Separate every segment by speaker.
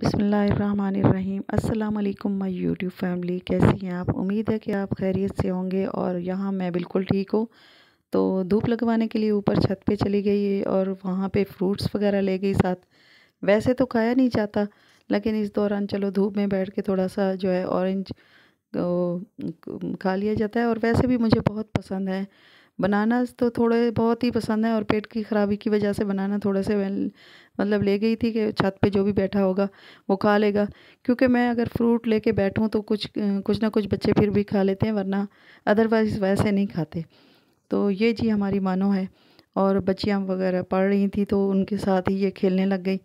Speaker 1: बिसमीम अल्लाम my YouTube family कैसी हैं आप उम्मीद है कि आप खैरियत से होंगे और यहाँ मैं बिल्कुल ठीक हूँ तो धूप लगवाने के लिए ऊपर छत पे चली गई है और वहाँ पे फ्रूट्स वगैरह ले गई साथ वैसे तो खाया नहीं जाता लेकिन इस दौरान चलो धूप में बैठ के थोड़ा सा जो है ऑरेंज खा लिया जाता है और वैसे भी मुझे बहुत पसंद है बनाना तो थोड़े बहुत ही पसंद है और पेट की ख़राबी की वजह से बनाना थोड़े से मतलब ले गई थी कि छत पे जो भी बैठा होगा वो खा लेगा क्योंकि मैं अगर फ्रूट लेके बैठूँ तो कुछ कुछ ना कुछ बच्चे फिर भी खा लेते हैं वरना अदरवाइज़ वैसे नहीं खाते तो ये जी हमारी मानो है और बच्चियाँ वगैरह पढ़ रही थी तो उनके साथ ही ये खेलने लग गई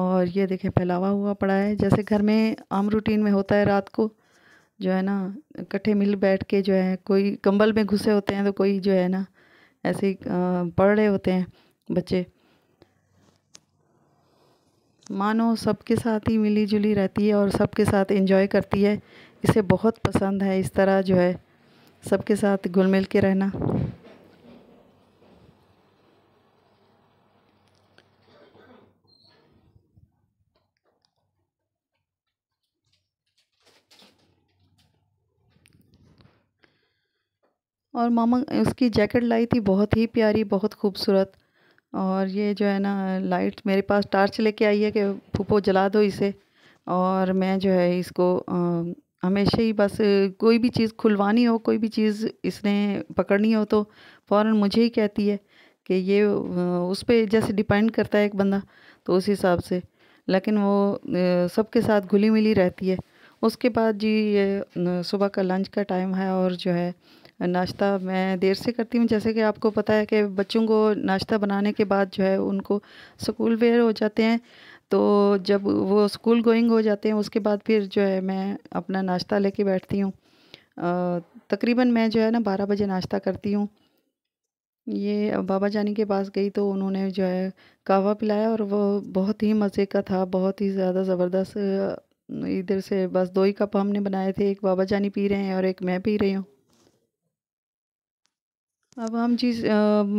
Speaker 1: और ये देखें फैलावा हुआ पड़ा है जैसे घर में आम रूटीन में होता है रात को जो है ना इकट्ठे मिल बैठ के जो है कोई कंबल में घुसे होते हैं तो कोई जो है ना ऐसे पढ़ रहे होते हैं बच्चे मानो सबके साथ ही मिली जुली रहती है और सबके साथ इंजॉय करती है इसे बहुत पसंद है इस तरह जो है सबके साथ घुल मिल के रहना और मामा उसकी जैकेट लाई थी बहुत ही प्यारी बहुत खूबसूरत और ये जो है ना लाइट मेरे पास टार्च लेके आई है कि फूफो जला दो इसे और मैं जो है इसको हमेशा ही बस कोई भी चीज़ खुलवानी हो कोई भी चीज़ इसने पकड़नी हो तो फ़ौर मुझे ही कहती है कि ये उस पर जैसे डिपेंड करता है एक बंदा तो उस हिसाब से लेकिन वो सबके साथ घुली मिली रहती है उसके बाद जी ये सुबह का लंच का टाइम है और जो है नाश्ता मैं देर से करती हूँ जैसे कि आपको पता है कि बच्चों को नाश्ता बनाने के बाद जो है उनको स्कूल वेयर हो जाते हैं तो जब वो स्कूल गोइंग हो जाते हैं उसके बाद फिर जो है मैं अपना नाश्ता लेके बैठती हूँ तकरीबन मैं जो है ना बारह बजे नाश्ता करती हूँ ये बाबा जानी के पास गई तो उन्होंने जो है कावा पिलाया और वो बहुत ही मज़े का था बहुत ही ज़्यादा ज़बरदस्त इधर से बस दो ही कप हमने बनाए थे एक बाबा जानी पी रहे हैं और एक मैं पी रही हूँ अब हम चीज़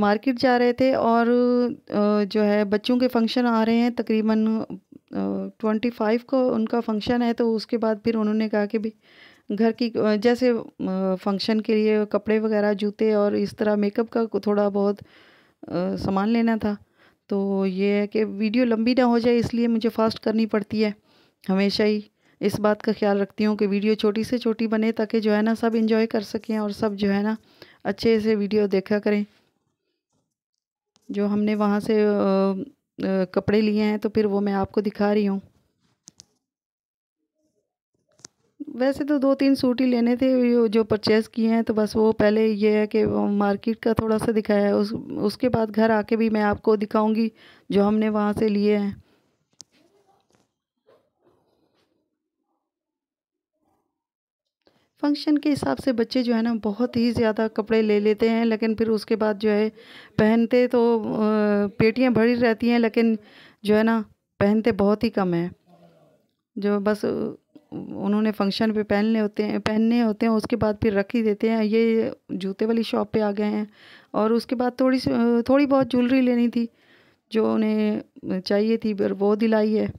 Speaker 1: मार्केट जा रहे थे और आ, जो है बच्चों के फंक्शन आ रहे हैं तकरीबन ट्वेंटी फाइव को उनका फंक्शन है तो उसके बाद फिर उन्होंने कहा कि भी घर की जैसे फंक्शन के लिए कपड़े वगैरह जूते और इस तरह मेकअप का थोड़ा बहुत सामान लेना था तो ये है कि वीडियो लंबी ना हो जाए इसलिए मुझे फास्ट करनी पड़ती है हमेशा ही इस बात का ख्याल रखती हूँ कि वीडियो छोटी से छोटी बने ताकि जो है ना सब इंजॉय कर सकें और सब जो है ना अच्छे से वीडियो देखा करें जो हमने वहाँ से कपड़े लिए हैं तो फिर वो मैं आपको दिखा रही हूँ वैसे तो दो तीन सूट ही लेने थे जो परचेज़ किए हैं तो बस वो पहले ये है कि मार्केट का थोड़ा सा दिखाया है उस उसके बाद घर आके भी मैं आपको दिखाऊंगी जो हमने वहाँ से लिए हैं फंक्शन के हिसाब से बच्चे जो है ना बहुत ही ज़्यादा कपड़े ले लेते हैं लेकिन फिर उसके बाद जो है पहनते तो पेटियाँ भरी रहती हैं लेकिन जो है ना पहनते बहुत ही कम हैं जो बस उन्होंने फंक्शन पे पहनने होते हैं पहनने होते हैं उसके बाद फिर रख ही देते हैं ये जूते वाली शॉप पे आ गए हैं और उसके बाद थोड़ी सी थोड़ी बहुत ज्वेलरी लेनी थी जो उन्हें चाहिए थी वो दिलाई है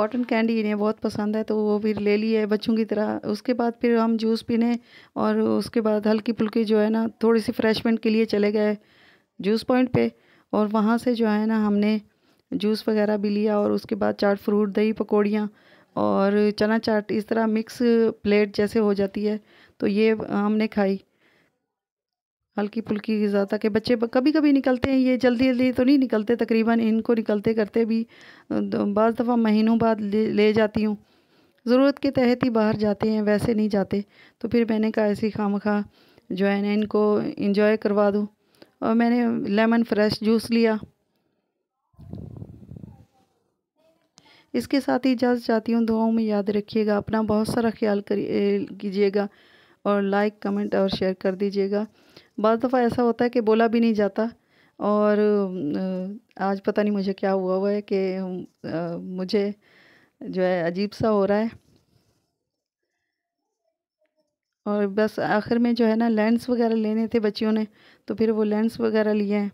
Speaker 1: कॉटन कैंडी इन्हें बहुत पसंद है तो वो फिर ले ली है बच्चों की तरह उसके बाद फिर हम जूस पीने और उसके बाद हल्की फुल्की जो है ना थोड़ी सी फ्रेशमेंट के लिए चले गए जूस पॉइंट पे और वहाँ से जो है ना हमने जूस वगैरह भी लिया और उसके बाद चाट फ्रूट दही पकौड़ियाँ और चना चाट इस तरह मिक्स प्लेट जैसे हो जाती है तो ये हमने खाई हल्की फुल्की गज़ा था कि बच्चे कभी कभी निकलते हैं ये जल्दी जल्दी तो नहीं निकलते तकरीबन इनको निकलते करते भी बज़ दफ़ा महीनों बाद ले, ले जाती हूँ ज़रूरत के तहत ही बाहर जाते हैं वैसे नहीं जाते तो फिर मैंने कहा ऐसी खाम खा जो है ना इनको इंजॉय करवा दूँ और मैंने लेमन फ्रेश जूस लिया इसके साथ ही इजाज़त चाहती हूँ दुआओं में याद रखिएगा अपना बहुत सारा ख्याल कीजिएगा और लाइक कमेंट और शेयर कर दीजिएगा बज़ दफ़ा ऐसा होता है कि बोला भी नहीं जाता और आज पता नहीं मुझे क्या हुआ हुआ है कि मुझे जो है अजीब सा हो रहा है और बस आखिर में जो है ना लेंस वगैरह लेने थे बच्चियों ने तो फिर वो लेंस वगैरह लिए हैं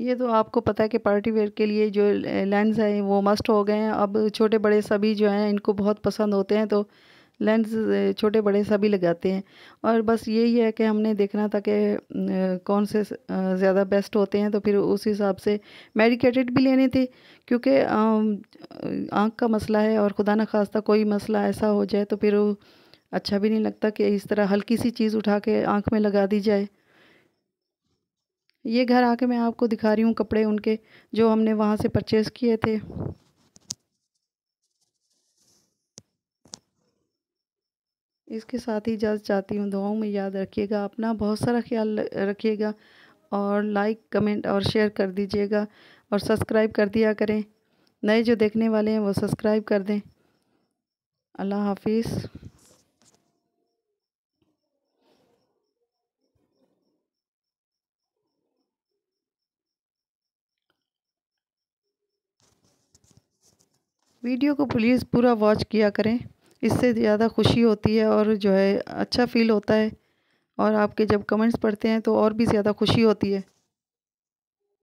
Speaker 1: ये तो आपको पता है कि पार्टी वेयर के लिए जो लेंस हैं वो मस्ट हो गए हैं अब छोटे बड़े सभी जो हैं इनको बहुत पसंद होते हैं तो लेंस छोटे बड़े सभी लगाते हैं और बस यही है कि हमने देखना था कि कौन से ज़्यादा बेस्ट होते हैं तो फिर उस हिसाब से मेडिकेटेड भी लेने थे क्योंकि आँख का मसला है और खुदा न खास्ता कोई मसला ऐसा हो जाए तो फिर अच्छा भी नहीं लगता कि इस तरह हल्की सी चीज़ उठा के आँख में लगा दी जाए ये घर आके मैं आपको दिखा रही हूँ कपड़े उनके जो हमने वहाँ से परचेज़ किए थे इसके साथ ही इजाज़त चाहती हूँ दुआओं में याद रखिएगा अपना बहुत सारा ख्याल रखिएगा और लाइक कमेंट और शेयर कर दीजिएगा और सब्सक्राइब कर दिया करें नए जो देखने वाले हैं वो सब्सक्राइब कर दें अल्लाह हाफिज़ वीडियो को प्लीज़ पूरा वॉच किया करें इससे ज़्यादा खुशी होती है और जो है अच्छा फ़ील होता है और आपके जब कमेंट्स पढ़ते हैं तो और भी ज़्यादा खुशी होती है